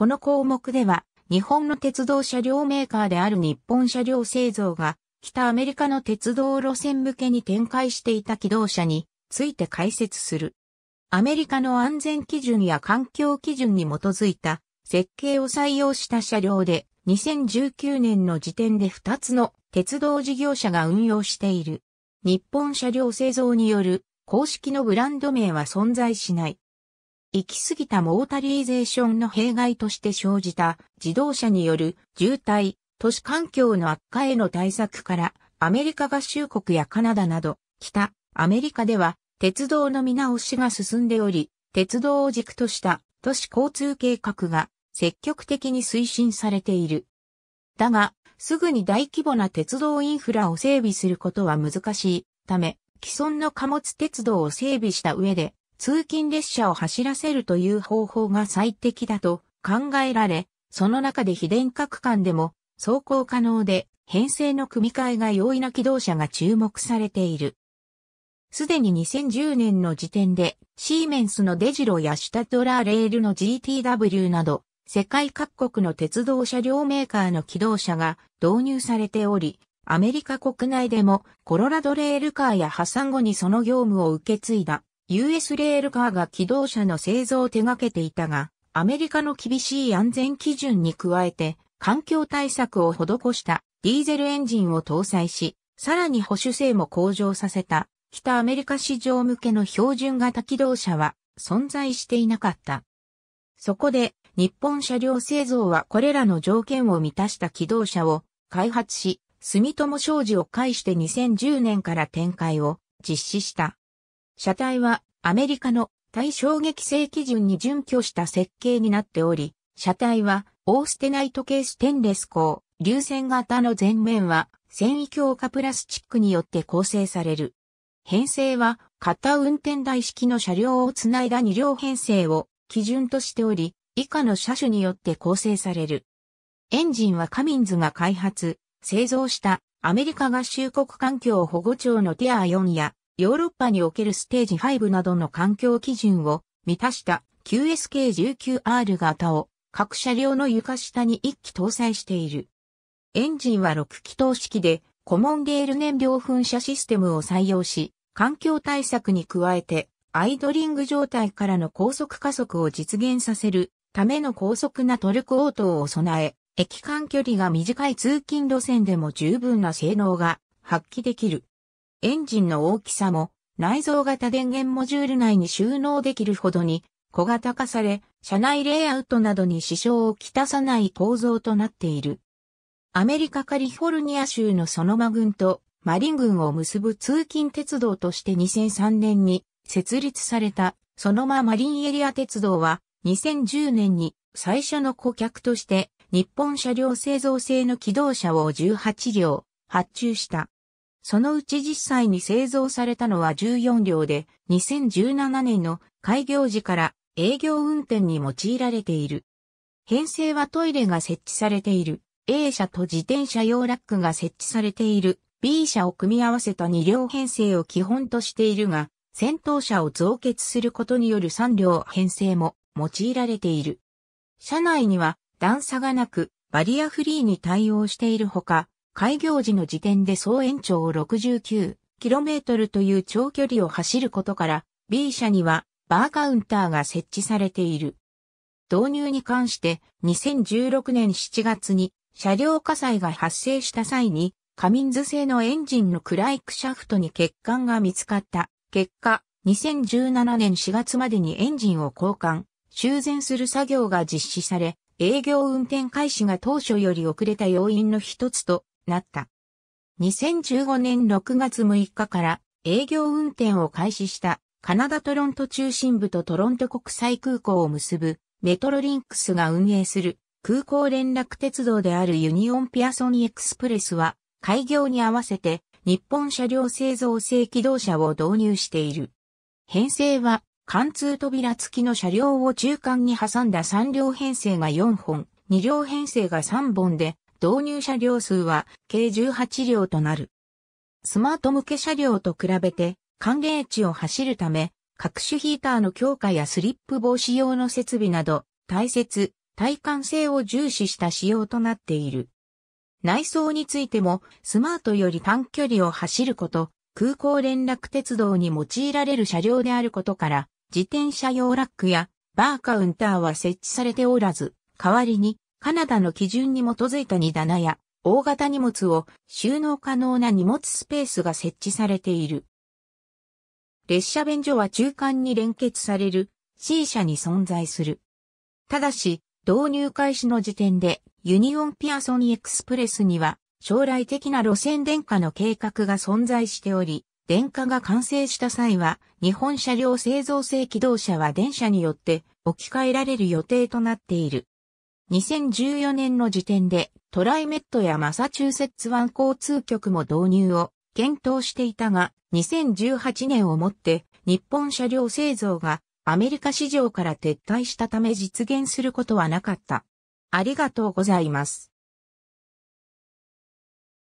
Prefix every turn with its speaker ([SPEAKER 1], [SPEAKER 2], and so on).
[SPEAKER 1] この項目では、日本の鉄道車両メーカーである日本車両製造が、北アメリカの鉄道路線向けに展開していた機動車について解説する。アメリカの安全基準や環境基準に基づいた設計を採用した車両で、2019年の時点で2つの鉄道事業者が運用している。日本車両製造による公式のブランド名は存在しない。行き過ぎたモータリーゼーションの弊害として生じた自動車による渋滞、都市環境の悪化への対策からアメリカ合衆国やカナダなど北アメリカでは鉄道の見直しが進んでおり、鉄道を軸とした都市交通計画が積極的に推進されている。だが、すぐに大規模な鉄道インフラを整備することは難しいため、既存の貨物鉄道を整備した上で、通勤列車を走らせるという方法が最適だと考えられ、その中で非電化区間でも走行可能で編成の組み替えが容易な機動車が注目されている。すでに2010年の時点でシーメンスのデジロやシュタトラーレールの GTW など世界各国の鉄道車両メーカーの機動車が導入されており、アメリカ国内でもコロラドレールカーや破産後にその業務を受け継いだ US レールカーが機動車の製造を手掛けていたが、アメリカの厳しい安全基準に加えて、環境対策を施したディーゼルエンジンを搭載し、さらに保守性も向上させた、北アメリカ市場向けの標準型機動車は存在していなかった。そこで、日本車両製造はこれらの条件を満たした機動車を開発し、住友商事を介して2010年から展開を実施した。車体はアメリカの対衝撃性基準に準拠した設計になっており、車体はオーステナイト系ステンレス鋼、流線型の前面は繊維強化プラスチックによって構成される。編成は型運転台式の車両をつないだ2両編成を基準としており、以下の車種によって構成される。エンジンはカミンズが開発、製造したアメリカ合衆国環境保護庁のティア4やヨーロッパにおけるステージ5などの環境基準を満たした QSK19R 型を各車両の床下に1機搭載している。エンジンは6気筒式で、コモンゲール燃料噴射システムを採用し、環境対策に加えて、アイドリング状態からの高速加速を実現させるための高速なトルク応答を備え、駅間距離が短い通勤路線でも十分な性能が発揮できる。エンジンの大きさも内蔵型電源モジュール内に収納できるほどに小型化され、車内レイアウトなどに支障をきたさない構造となっている。アメリカカリフォルニア州のソノマ郡とマリン郡を結ぶ通勤鉄道として2003年に設立されたソノママリンエリア鉄道は2010年に最初の顧客として日本車両製造製の機動車を18両発注した。そのうち実際に製造されたのは14両で、2017年の開業時から営業運転に用いられている。編成はトイレが設置されている A 車と自転車用ラックが設置されている B 車を組み合わせた2両編成を基本としているが、先頭車を増結することによる3両編成も用いられている。車内には段差がなくバリアフリーに対応しているほか、開業時の時点で総延長 69km という長距離を走ることから、B 社にはバーカウンターが設置されている。導入に関して2016年7月に車両火災が発生した際にカミンズ製のエンジンのクライクシャフトに欠陥が見つかった結果2017年4月までにエンジンを交換、修繕する作業が実施され営業運転開始が当初より遅れた要因の一つとなった。2015年6月6日から営業運転を開始したカナダトロント中心部とトロント国際空港を結ぶメトロリンクスが運営する空港連絡鉄道であるユニオンピアソニエクスプレスは開業に合わせて日本車両製造製機動車を導入している。編成は貫通扉付きの車両を中間に挟んだ3両編成が4本、2両編成が3本で導入車両数は計18両となる。スマート向け車両と比べて寒冷地を走るため、各種ヒーターの強化やスリップ防止用の設備など、大切、耐寒性を重視した仕様となっている。内装についても、スマートより短距離を走ること、空港連絡鉄道に用いられる車両であることから、自転車用ラックやバーカウンターは設置されておらず、代わりにカナダの基準に基づいた荷棚や大型荷物を収納可能な荷物スペースが設置されている。列車便所は中間に連結される C 社に存在する。ただし、導入開始の時点でユニオンピアソンエクスプレスには将来的な路線電化の計画が存在しており、電化が完成した際は、日本車両製造製機動車は電車によって置き換えられる予定となっている。2014年の時点でトライメットやマサチューセッツ湾交通局も導入を検討していたが、2018年をもって日本車両製造がアメリカ市場から撤退したため実現することはなかった。ありがとうございます。